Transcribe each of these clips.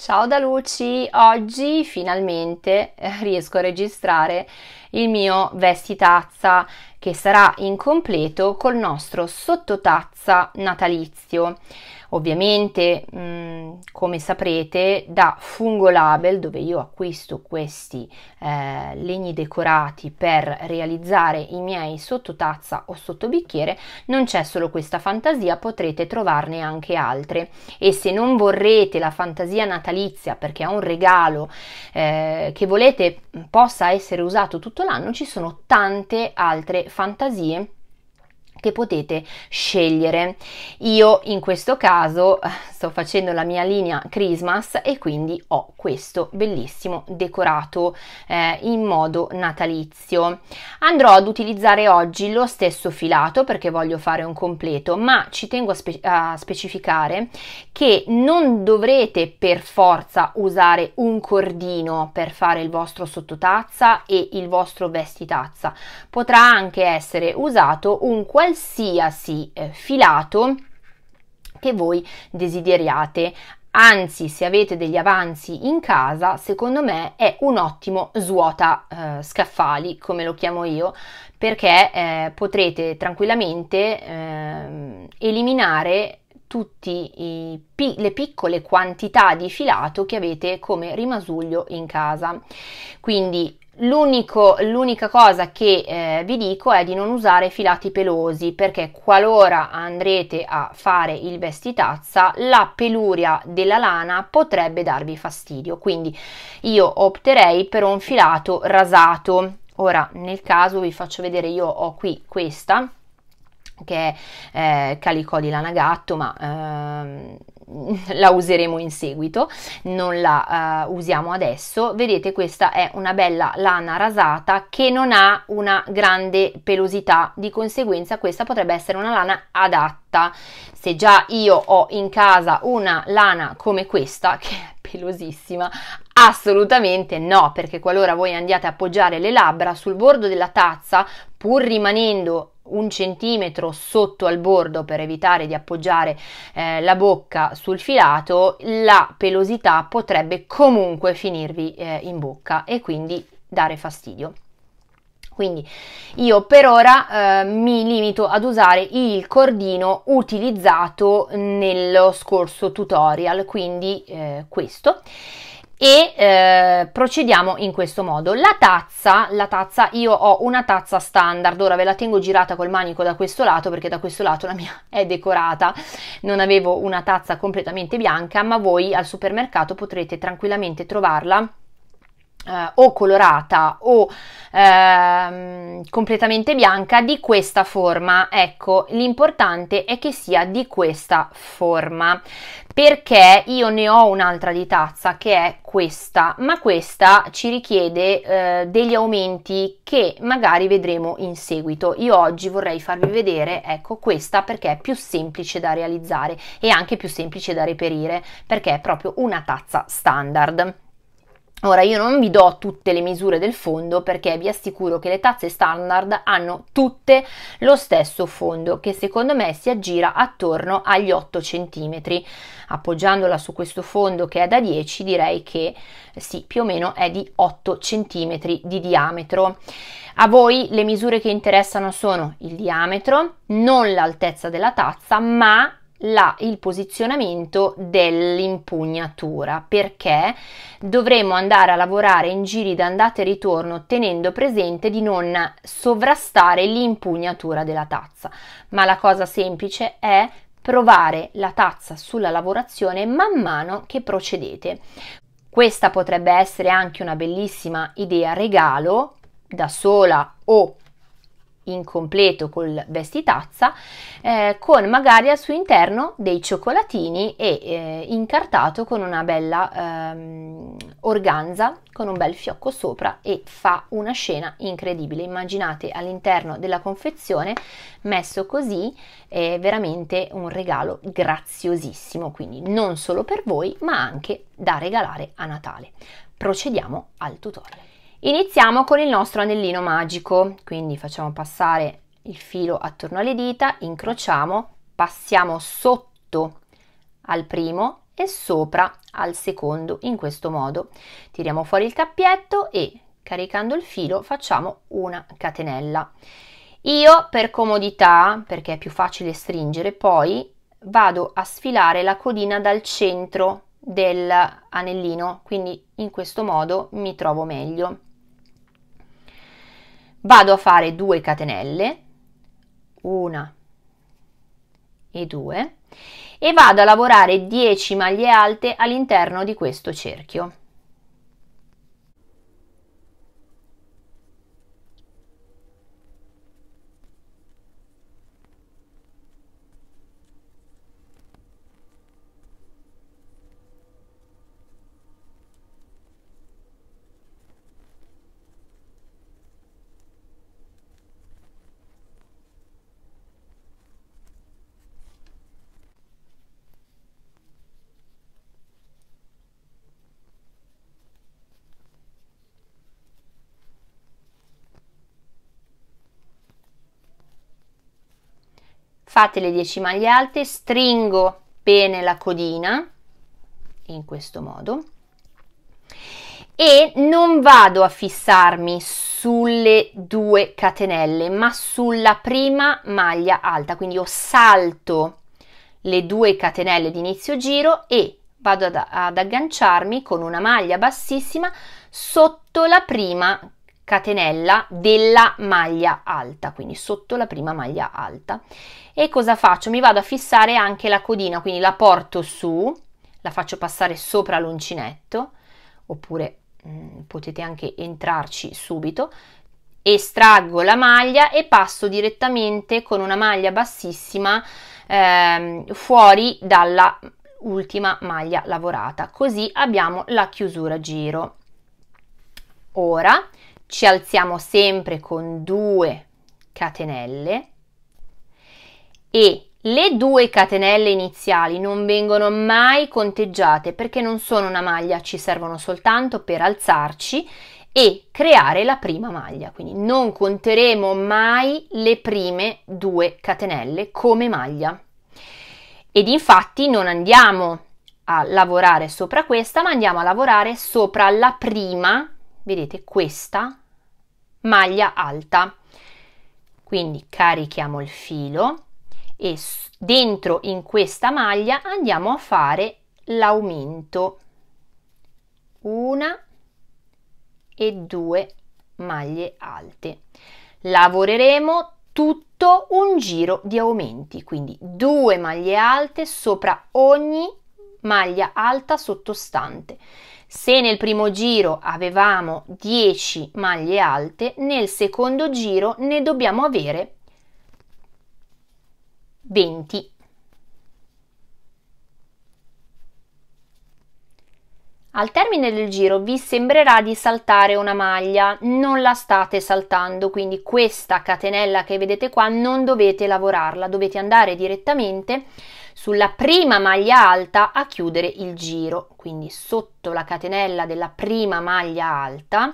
Ciao da Luci, oggi finalmente eh, riesco a registrare il mio vestitazza che sarà incompleto col nostro sottotazza natalizio. Ovviamente, mh, mm, come saprete, da Fungo Label, dove io acquisto questi eh, legni decorati per realizzare i miei sottotazza o sottobicchiere, non c'è solo questa fantasia, potrete trovarne anche altre. E se non vorrete la fantasia natalizia perché è un regalo eh, che volete possa essere usato tutto l'anno, ci sono tante altre fantasie che potete scegliere. Io in questo caso sto facendo la mia linea Christmas e quindi ho questo bellissimo decorato eh, in modo natalizio. Andrò ad utilizzare oggi lo stesso filato perché voglio fare un completo, ma ci tengo a, spe- a specificare che non dovrete per forza usare un cordino per fare il vostro sottotazza e il vostro vestitazza. Potrà anche essere usato un qualsiasi qualsiasi eh, filato che voi desideriate. Anzi, se avete degli avanzi in casa, secondo me è un ottimo svuota eh, scaffali, come lo chiamo io, perché eh, potrete tranquillamente eh, eliminare tutte pi- le piccole quantità di filato che avete come rimasuglio in casa. Quindi L'unico, l'unica cosa che eh, vi dico è di non usare filati pelosi perché qualora andrete a fare il vestitazza la peluria della lana potrebbe darvi fastidio quindi io opterei per un filato rasato ora nel caso vi faccio vedere io ho qui questa che è eh, calicò di lana gatto ma eh, la useremo in seguito, non la uh, usiamo adesso. Vedete questa è una bella lana rasata che non ha una grande pelosità, di conseguenza questa potrebbe essere una lana adatta. Se già io ho in casa una lana come questa, che è pelosissima, Assolutamente no, perché qualora voi andiate a appoggiare le labbra sul bordo della tazza, pur rimanendo un centimetro sotto al bordo per evitare di appoggiare eh, la bocca sul filato, la pelosità potrebbe comunque finirvi eh, in bocca e quindi dare fastidio. Quindi io per ora eh, mi limito ad usare il cordino utilizzato nello scorso tutorial, quindi eh, questo e eh, procediamo in questo modo. La tazza, la tazza, io ho una tazza standard, ora ve la tengo girata col manico da questo lato perché da questo lato la mia è decorata, non avevo una tazza completamente bianca, ma voi al supermercato potrete tranquillamente trovarla eh, o colorata o ehm, completamente bianca di questa forma ecco l'importante è che sia di questa forma perché io ne ho un'altra di tazza che è questa, ma questa ci richiede eh, degli aumenti che magari vedremo in seguito. Io oggi vorrei farvi vedere, ecco, questa perché è più semplice da realizzare e anche più semplice da reperire perché è proprio una tazza standard. Ora io non vi do tutte le misure del fondo perché vi assicuro che le tazze standard hanno tutte lo stesso fondo che secondo me si aggira attorno agli 8 cm. Appoggiandola su questo fondo che è da 10 direi che eh, sì, più o meno è di 8 cm di diametro. A voi le misure che interessano sono il diametro, non l'altezza della tazza, ma la, il posizionamento dell'impugnatura perché dovremo andare a lavorare in giri d'andata e ritorno tenendo presente di non sovrastare l'impugnatura della tazza ma la cosa semplice è provare la tazza sulla lavorazione man mano che procedete questa potrebbe essere anche una bellissima idea regalo da sola o incompleto col vestitazza, eh, con magari al suo interno dei cioccolatini e eh, incartato con una bella ehm, organza, con un bel fiocco sopra e fa una scena incredibile. Immaginate all'interno della confezione messo così, è veramente un regalo graziosissimo, quindi non solo per voi ma anche da regalare a Natale. Procediamo al tutorial. Iniziamo con il nostro anellino magico, quindi facciamo passare il filo attorno alle dita, incrociamo, passiamo sotto al primo e sopra al secondo in questo modo. Tiriamo fuori il cappietto e caricando il filo facciamo una catenella. Io per comodità, perché è più facile stringere, poi vado a sfilare la codina dal centro dell'anellino, quindi in questo modo mi trovo meglio vado a fare 2 catenelle, una e due, e vado a lavorare 10 maglie alte all'interno di questo cerchio. fate le 10 maglie alte stringo bene la codina in questo modo e non vado a fissarmi sulle due catenelle ma sulla prima maglia alta quindi io salto le due catenelle di inizio giro e vado ad, ad agganciarmi con una maglia bassissima sotto la prima catenella della maglia alta, quindi sotto la prima maglia alta. E cosa faccio? Mi vado a fissare anche la codina, quindi la porto su, la faccio passare sopra l'uncinetto, oppure mh, mm, potete anche entrarci subito, estraggo la maglia e passo direttamente con una maglia bassissima ehm, fuori dalla ultima maglia lavorata così abbiamo la chiusura giro ora ci alziamo sempre con due catenelle e le due catenelle iniziali non vengono mai conteggiate perché non sono una maglia, ci servono soltanto per alzarci e creare la prima maglia, quindi non conteremo mai le prime due catenelle come maglia. Ed infatti non andiamo a lavorare sopra questa, ma andiamo a lavorare sopra la prima vedete questa maglia alta quindi carichiamo il filo e dentro in questa maglia andiamo a fare l'aumento una e due maglie alte lavoreremo tutto un giro di aumenti quindi due maglie alte sopra ogni maglia alta sottostante se nel primo giro avevamo 10 maglie alte, nel secondo giro ne dobbiamo avere 20. Al termine del giro vi sembrerà di saltare una maglia, non la state saltando, quindi questa catenella che vedete qua non dovete lavorarla, dovete andare direttamente sulla prima maglia alta a chiudere il giro, quindi sotto la catenella della prima maglia alta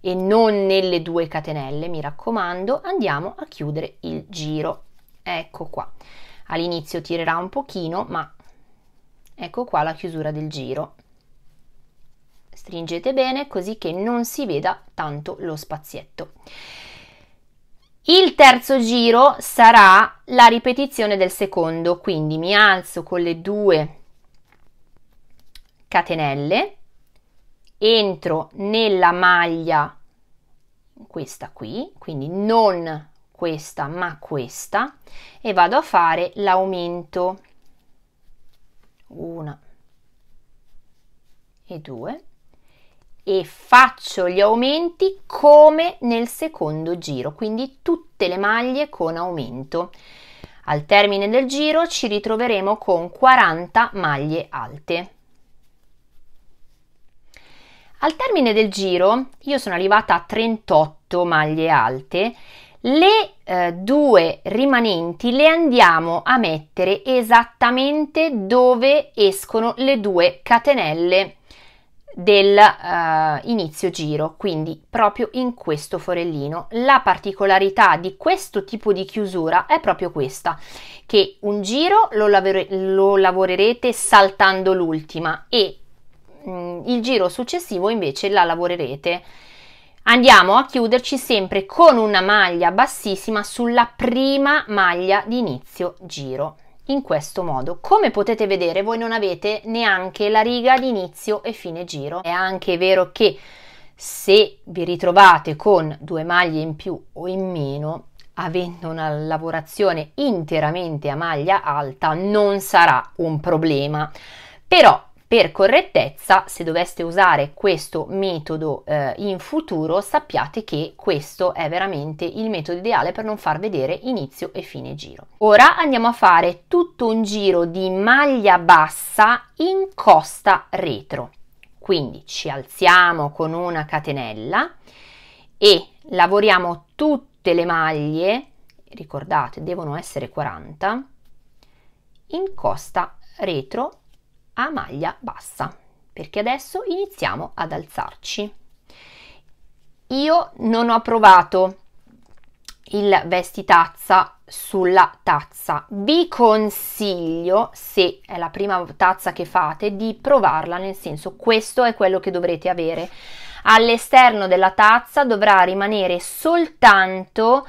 e non nelle due catenelle, mi raccomando, andiamo a chiudere il giro. Ecco qua. All'inizio tirerà un pochino, ma ecco qua la chiusura del giro. Stringete bene così che non si veda tanto lo spazietto. Il terzo giro sarà la ripetizione del secondo, quindi mi alzo con le due catenelle, entro nella maglia questa qui, quindi non questa ma questa e vado a fare l'aumento una e due e faccio gli aumenti come nel secondo giro, quindi tutte le maglie con aumento. Al termine del giro ci ritroveremo con 40 maglie alte. Al termine del giro io sono arrivata a 38 maglie alte, le eh, due rimanenti le andiamo a mettere esattamente dove escono le due catenelle del uh, giro, quindi proprio in questo forellino. La particolarità di questo tipo di chiusura è proprio questa, che un giro lo, lav- lo lavorerete saltando l'ultima e mh, mm, il giro successivo invece la lavorerete andiamo a chiuderci sempre con una maglia bassissima sulla prima maglia di inizio giro in questo modo. Come potete vedere voi non avete neanche la riga di inizio e fine giro. È anche vero che se vi ritrovate con due maglie in più o in meno avendo una lavorazione interamente a maglia alta non sarà un problema però per correttezza, se doveste usare questo metodo eh, in futuro, sappiate che questo è veramente il metodo ideale per non far vedere inizio e fine giro. Ora andiamo a fare tutto un giro di maglia bassa in costa retro. Quindi ci alziamo con una catenella e lavoriamo tutte le maglie, ricordate devono essere 40, in costa retro a maglia bassa perché adesso iniziamo ad alzarci io non ho provato il vestitazza sulla tazza vi consiglio se è la prima tazza che fate di provarla nel senso questo è quello che dovrete avere all'esterno della tazza dovrà rimanere soltanto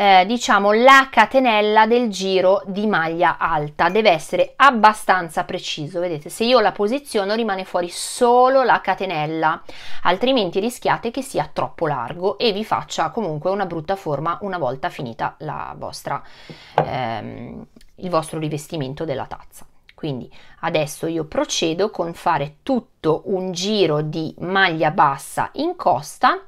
eh, diciamo la catenella del giro di maglia alta deve essere abbastanza preciso vedete se io la posiziono rimane fuori solo la catenella altrimenti rischiate che sia troppo largo e vi faccia comunque una brutta forma una volta finita la vostra ehm, il vostro rivestimento della tazza quindi adesso io procedo con fare tutto un giro di maglia bassa in costa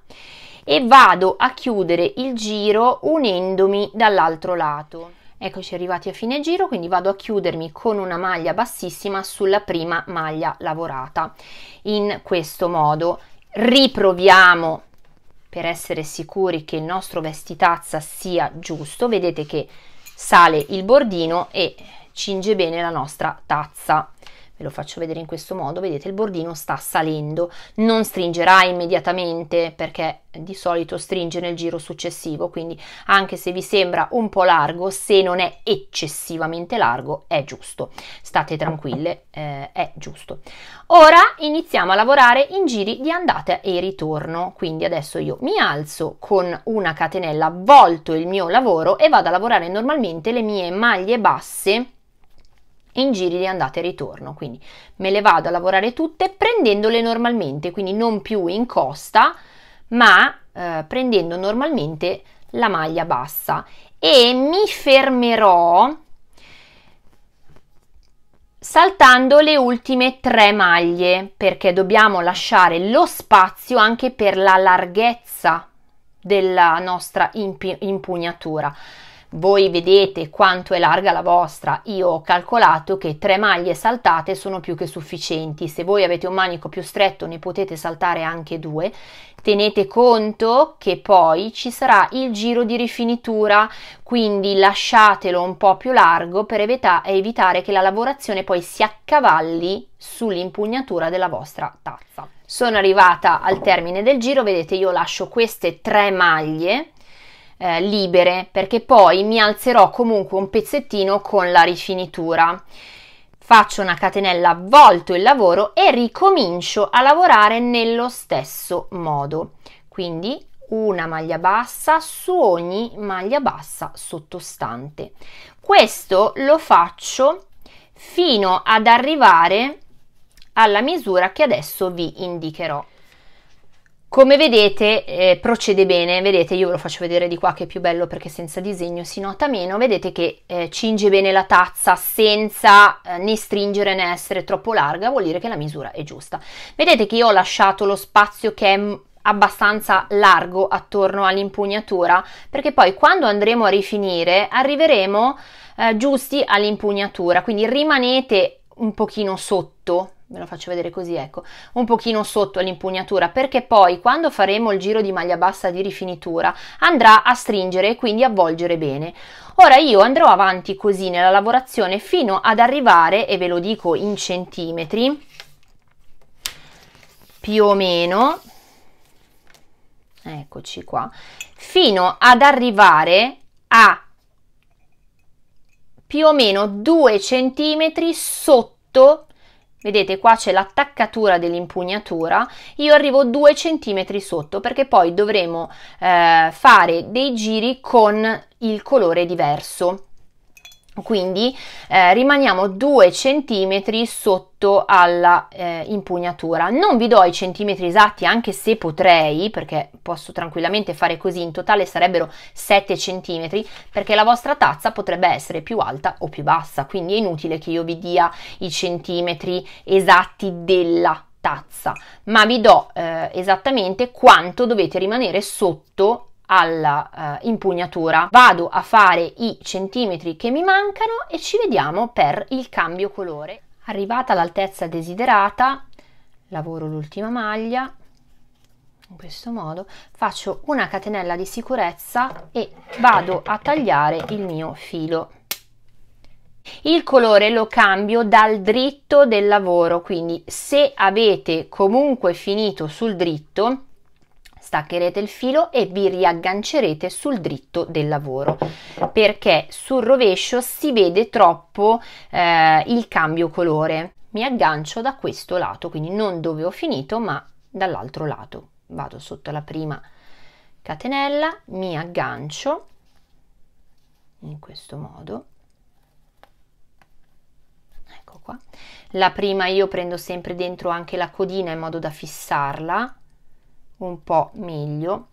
e vado a chiudere il giro unendomi dall'altro lato. Eccoci arrivati a fine giro, quindi vado a chiudermi con una maglia bassissima sulla prima maglia lavorata. In questo modo riproviamo per essere sicuri che il nostro vestitazza sia giusto. Vedete che sale il bordino e cinge bene la nostra tazza ve lo faccio vedere in questo modo, vedete il bordino sta salendo, non stringerà immediatamente perché di solito stringe nel giro successivo, quindi anche se vi sembra un po' largo, se non è eccessivamente largo è giusto, state tranquille, eh, è giusto. Ora iniziamo a lavorare in giri di andata e ritorno, quindi adesso io mi alzo con una catenella, volto il mio lavoro e vado a lavorare normalmente le mie maglie basse in giri di andata e ritorno, quindi me le vado a lavorare tutte prendendole normalmente, quindi non più in costa, ma eh, prendendo normalmente la maglia bassa e mi fermerò saltando le ultime tre maglie perché dobbiamo lasciare lo spazio anche per la larghezza della nostra impugnatura voi vedete quanto è larga la vostra, io ho calcolato che tre maglie saltate sono più che sufficienti, se voi avete un manico più stretto ne potete saltare anche due, tenete conto che poi ci sarà il giro di rifinitura, quindi lasciatelo un po' più largo per evita evitare che la lavorazione poi si accavalli sull'impugnatura della vostra tazza. Sono arrivata al termine del giro, vedete io lascio queste tre maglie eh, libere perché poi mi alzerò comunque un pezzettino con la rifinitura faccio una catenella, volto il lavoro e ricomincio a lavorare nello stesso modo. Quindi una maglia bassa su ogni maglia bassa sottostante. Questo lo faccio fino ad arrivare alla misura che adesso vi indicherò. Come vedete eh, procede bene, vedete io ve lo faccio vedere di qua che è più bello perché senza disegno si nota meno, vedete che eh, cinge bene la tazza senza eh, né stringere né essere troppo larga, vuol dire che la misura è giusta. Vedete che io ho lasciato lo spazio che è abbastanza largo attorno all'impugnatura perché poi quando andremo a rifinire arriveremo eh, giusti all'impugnatura, quindi rimanete un pochino sotto ve lo faccio vedere così, ecco, un pochino sotto all'impugnatura perché poi quando faremo il giro di maglia bassa di rifinitura andrà a stringere e quindi a volgere bene. Ora io andrò avanti così nella lavorazione fino ad arrivare, e ve lo dico in centimetri, più o meno, eccoci qua, fino ad arrivare a più o meno 2 centimetri sotto Vedete qua c'è l'attaccatura dell'impugnatura, io arrivo 2 cm sotto perché poi dovremo eh, fare dei giri con il colore diverso quindi eh, rimaniamo 2 cm sotto alla eh, impugnatura. Non vi do i centimetri esatti anche se potrei, perché posso tranquillamente fare così, in totale sarebbero 7 cm, perché la vostra tazza potrebbe essere più alta o più bassa, quindi è inutile che io vi dia i centimetri esatti della tazza, ma vi do eh, esattamente quanto dovete rimanere sotto alla eh, impugnatura, vado a fare i centimetri che mi mancano e ci vediamo per il cambio colore. Arrivata all'altezza desiderata, lavoro l'ultima maglia, in questo modo faccio una catenella di sicurezza e vado a tagliare il mio filo il colore lo cambio dal dritto del lavoro quindi se avete comunque finito sul dritto staccherete il filo e vi riaggancerete sul dritto del lavoro perché sul rovescio si vede troppo eh, il cambio colore mi aggancio da questo lato quindi non dove ho finito ma dall'altro lato vado sotto la prima catenella mi aggancio in questo modo ecco qua la prima io prendo sempre dentro anche la codina in modo da fissarla un po' meglio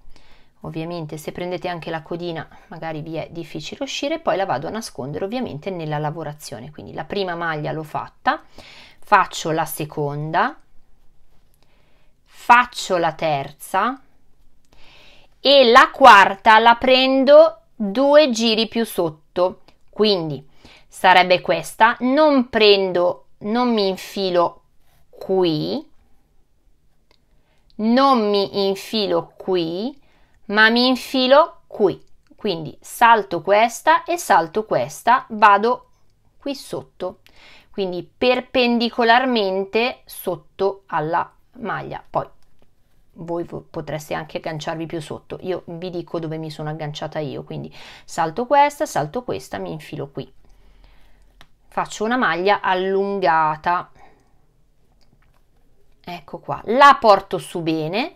ovviamente se prendete anche la codina magari vi è difficile uscire poi la vado a nascondere ovviamente nella lavorazione quindi la prima maglia l'ho fatta faccio la seconda faccio la terza e la quarta la prendo due giri più sotto quindi sarebbe questa non prendo non mi infilo qui non mi infilo qui, ma mi infilo qui. Quindi salto questa e salto questa, vado qui sotto, quindi perpendicolarmente sotto alla maglia. Poi voi potreste anche agganciarvi più sotto. Io vi dico dove mi sono agganciata io, quindi salto questa, salto questa, mi infilo qui. Faccio una maglia allungata ecco qua, la porto su bene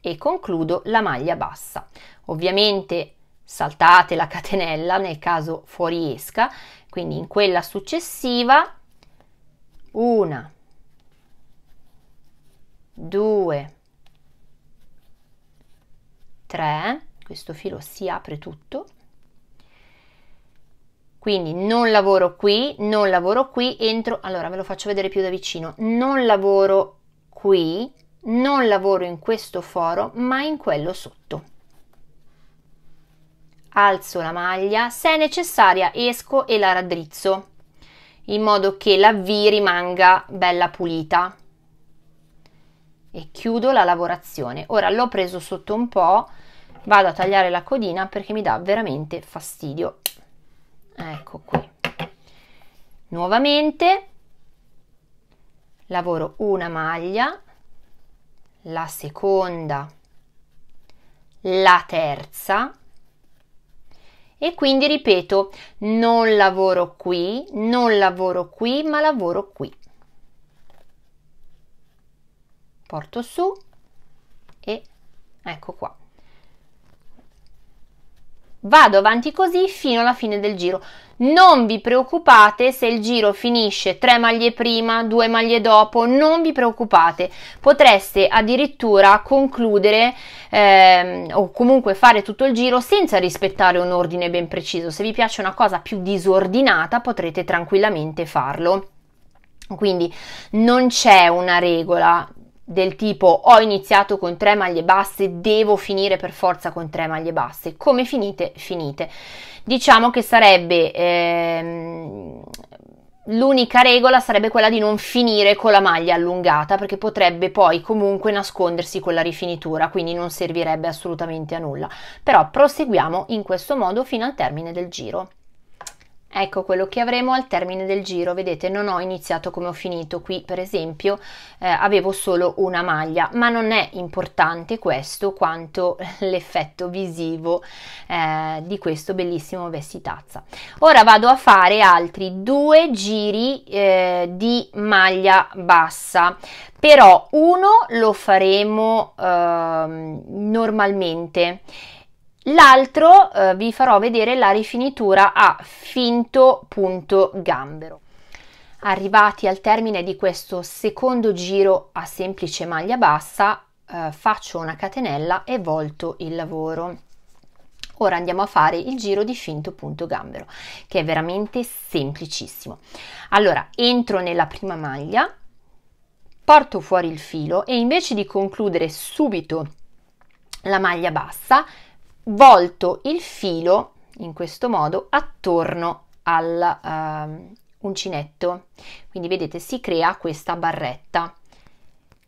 e concludo la maglia bassa. Ovviamente saltate la catenella nel caso fuoriesca, quindi in quella successiva una, due, tre, questo filo si apre tutto, quindi non lavoro qui, non lavoro qui, entro, allora ve lo faccio vedere più da vicino, non lavoro qui, non lavoro in questo foro ma in quello sotto. Alzo la maglia, se è necessaria esco e la raddrizzo in modo che la V rimanga bella pulita e chiudo la lavorazione. Ora l'ho preso sotto un po', vado a tagliare la codina perché mi dà veramente fastidio. Ecco qui. Nuovamente lavoro una maglia, la seconda, la terza e quindi ripeto non lavoro qui, non lavoro qui ma lavoro qui. Porto su e ecco qua. Vado avanti così fino alla fine del giro. Non vi preoccupate se il giro finisce tre maglie prima, due maglie dopo, non vi preoccupate, potreste addirittura concludere ehm, o comunque fare tutto il giro senza rispettare un ordine ben preciso. Se vi piace una cosa più disordinata potrete tranquillamente farlo. Quindi non c'è una regola, del tipo ho iniziato con tre maglie basse, devo finire per forza con tre maglie basse. Come finite? Finite. Diciamo che sarebbe ehm, l'unica regola sarebbe quella di non finire con la maglia allungata perché potrebbe poi comunque nascondersi con la rifinitura, quindi non servirebbe assolutamente a nulla. Però proseguiamo in questo modo fino al termine del giro. Ecco quello che avremo al termine del giro, vedete non ho iniziato come ho finito, qui per esempio eh, avevo solo una maglia, ma non è importante questo quanto l'effetto visivo eh, di questo bellissimo vestitazza. Ora vado a fare altri due giri eh, di maglia bassa, però uno lo faremo ehm, normalmente L'altro eh, vi farò vedere la rifinitura a finto punto gambero. Arrivati al termine di questo secondo giro a semplice maglia bassa, eh, faccio una catenella e volto il lavoro. Ora andiamo a fare il giro di finto punto gambero, che è veramente semplicissimo. Allora, entro nella prima maglia, porto fuori il filo e invece di concludere subito la maglia bassa, volto il filo in questo modo attorno all'uncinetto. Ehm, uh, Quindi vedete si crea questa barretta.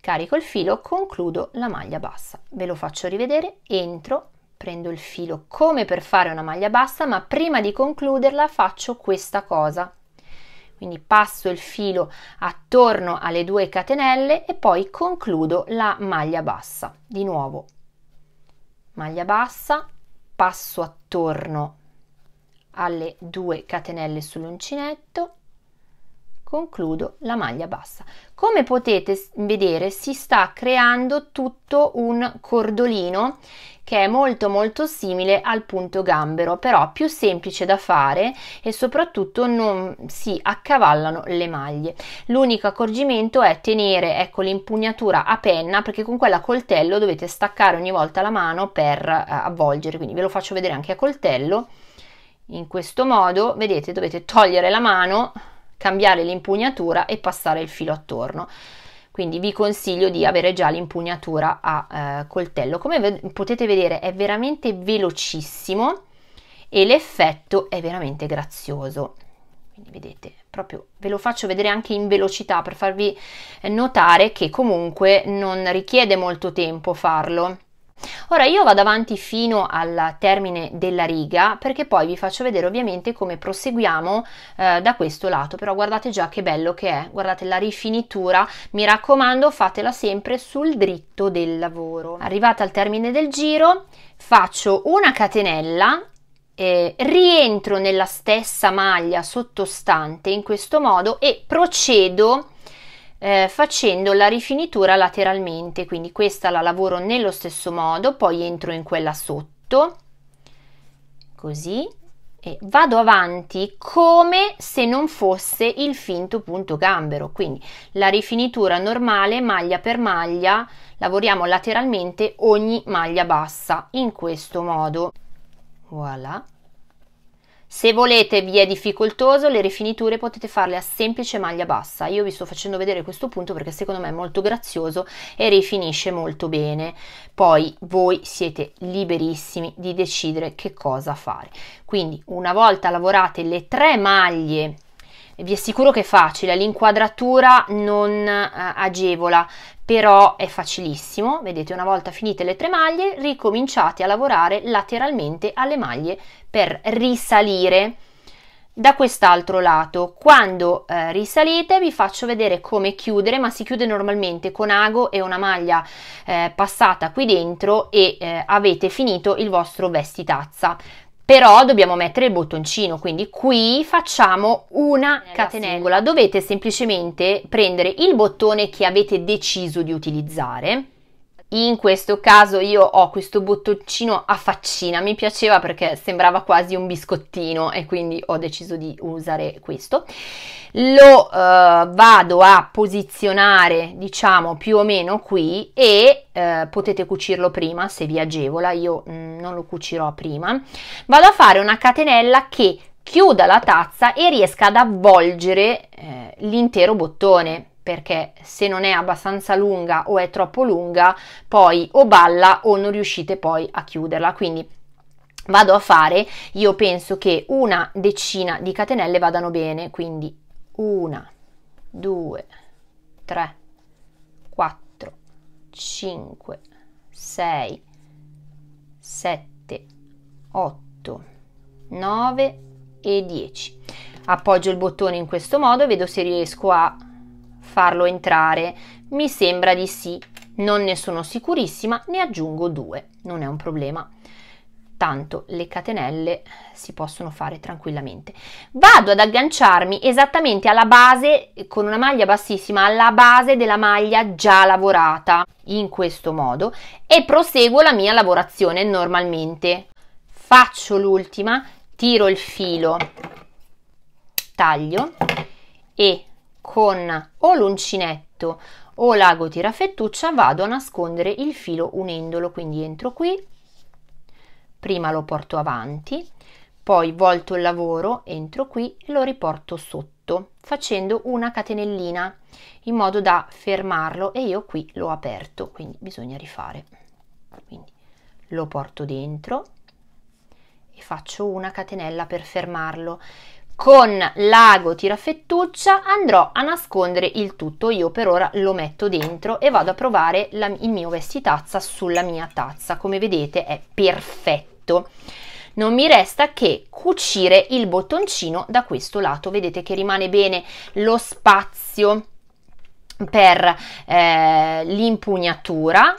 Carico il filo, concludo la maglia bassa. Ve lo faccio rivedere, entro, prendo il filo come per fare una maglia bassa, ma prima di concluderla faccio questa cosa. Quindi passo il filo attorno alle due catenelle e poi concludo la maglia bassa. Di nuovo maglia bassa, passo attorno alle due catenelle sull'uncinetto, concludo la maglia bassa. Come potete vedere si sta creando tutto un cordolino che è molto molto simile al punto gambero, però più semplice da fare e soprattutto non si accavallano le maglie. L'unico accorgimento è tenere ecco, l'impugnatura a penna perché con quella a coltello dovete staccare ogni volta la mano per eh, avvolgere, quindi ve lo faccio vedere anche a coltello. In questo modo, vedete, dovete togliere la mano, cambiare l'impugnatura e passare il filo attorno quindi vi consiglio di avere già l'impugnatura a eh, coltello come ve- potete vedere è veramente velocissimo e l'effetto è veramente grazioso quindi vedete proprio ve lo faccio vedere anche in velocità per farvi eh, notare che comunque non richiede molto tempo farlo Ora io vado avanti fino al termine della riga perché poi vi faccio vedere ovviamente come proseguiamo eh, da questo lato, però guardate già che bello che è, guardate la rifinitura, mi raccomando fatela sempre sul dritto del lavoro. Arrivata al termine del giro faccio una catenella eh, rientro nella stessa maglia sottostante in questo modo e procedo eh, facendo la rifinitura lateralmente, quindi questa la lavoro nello stesso modo, poi entro in quella sotto, così, e vado avanti come se non fosse il finto punto gambero, quindi la rifinitura normale maglia per maglia, lavoriamo lateralmente ogni maglia bassa in questo modo, voilà. Se volete vi è difficoltoso, le rifiniture potete farle a semplice maglia bassa. Io vi sto facendo vedere questo punto perché secondo me è molto grazioso e rifinisce molto bene. Poi voi siete liberissimi di decidere che cosa fare. Quindi una volta lavorate le tre maglie vi assicuro che è facile, l'inquadratura non eh, agevola, però è facilissimo, vedete una volta finite le tre maglie ricominciate a lavorare lateralmente alle maglie per risalire da quest'altro lato. Quando eh, risalite vi faccio vedere come chiudere, ma si chiude normalmente con ago e una maglia eh, passata qui dentro e eh, avete finito il vostro vestitazza però dobbiamo mettere il bottoncino quindi qui facciamo una catenella dovete semplicemente prendere il bottone che avete deciso di utilizzare in questo caso io ho questo bottoncino a faccina, mi piaceva perché sembrava quasi un biscottino e quindi ho deciso di usare questo. Lo eh, vado a posizionare diciamo più o meno qui e eh, potete cucirlo prima se vi agevola, io mh, mm, non lo cucirò prima. Vado a fare una catenella che chiuda la tazza e riesca ad avvolgere eh, l'intero bottone perché se non è abbastanza lunga o è troppo lunga, poi o balla o non riuscite poi a chiuderla. Quindi vado a fare, io penso che una decina di catenelle vadano bene, quindi una, due, tre, quattro, cinque, sei, sette, otto, nove e dieci. Appoggio il bottone in questo modo e vedo se riesco a farlo entrare? Mi sembra di sì. Non ne sono sicurissima, ne aggiungo due. Non è un problema. Tanto le catenelle si possono fare tranquillamente. Vado ad agganciarmi esattamente alla base, con una maglia bassissima, alla base della maglia già lavorata, in questo modo, e proseguo la mia lavorazione normalmente. Faccio l'ultima, tiro il filo, taglio e con o l'uncinetto o la tirafettuccia vado a nascondere il filo unendolo quindi entro qui prima lo porto avanti poi volto il lavoro entro qui e lo riporto sotto facendo una catenellina in modo da fermarlo e io qui l'ho aperto quindi bisogna rifare quindi lo porto dentro e faccio una catenella per fermarlo con l'ago tirafettuccia andrò a nascondere il tutto, io per ora lo metto dentro e vado a provare la, il mio vestitazza sulla mia tazza, come vedete è perfetto. Non mi resta che cucire il bottoncino da questo lato, vedete che rimane bene lo spazio per eh, l'impugnatura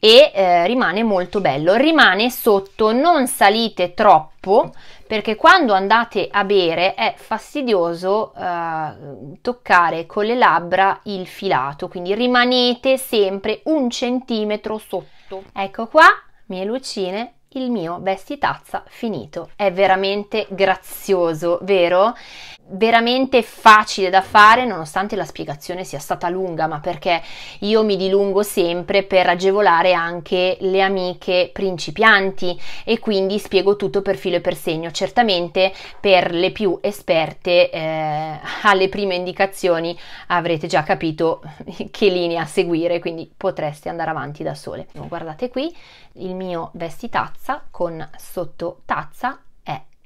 e eh, rimane molto bello rimane sotto non salite troppo perché quando andate a bere è fastidioso eh, toccare con le labbra il filato quindi rimanete sempre un centimetro sotto ecco qua mie lucine il mio vestitazza finito è veramente grazioso vero veramente facile da fare nonostante la spiegazione sia stata lunga, ma perché io mi dilungo sempre per agevolare anche le amiche principianti e quindi spiego tutto per filo e per segno. Certamente per le più esperte eh, alle prime indicazioni avrete già capito che linea seguire, quindi potreste andare avanti da sole. Guardate qui il mio vestitazza con sottotazza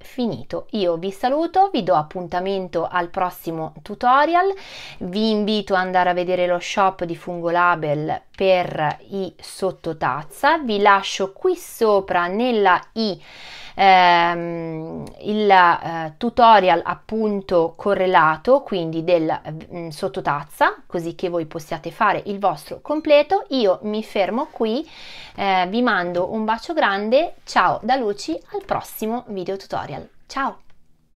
finito. Io vi saluto, vi do appuntamento al prossimo tutorial, vi invito ad andare a vedere lo shop di Fungolabel per i sottotazza, vi lascio qui sopra nella i ehm, il eh, tutorial appunto correlato, quindi del mh, mm, sottotazza, così che voi possiate fare il vostro completo. Io mi fermo qui, eh, vi mando un bacio grande, ciao da Luci, al prossimo video tutorial. Ciao!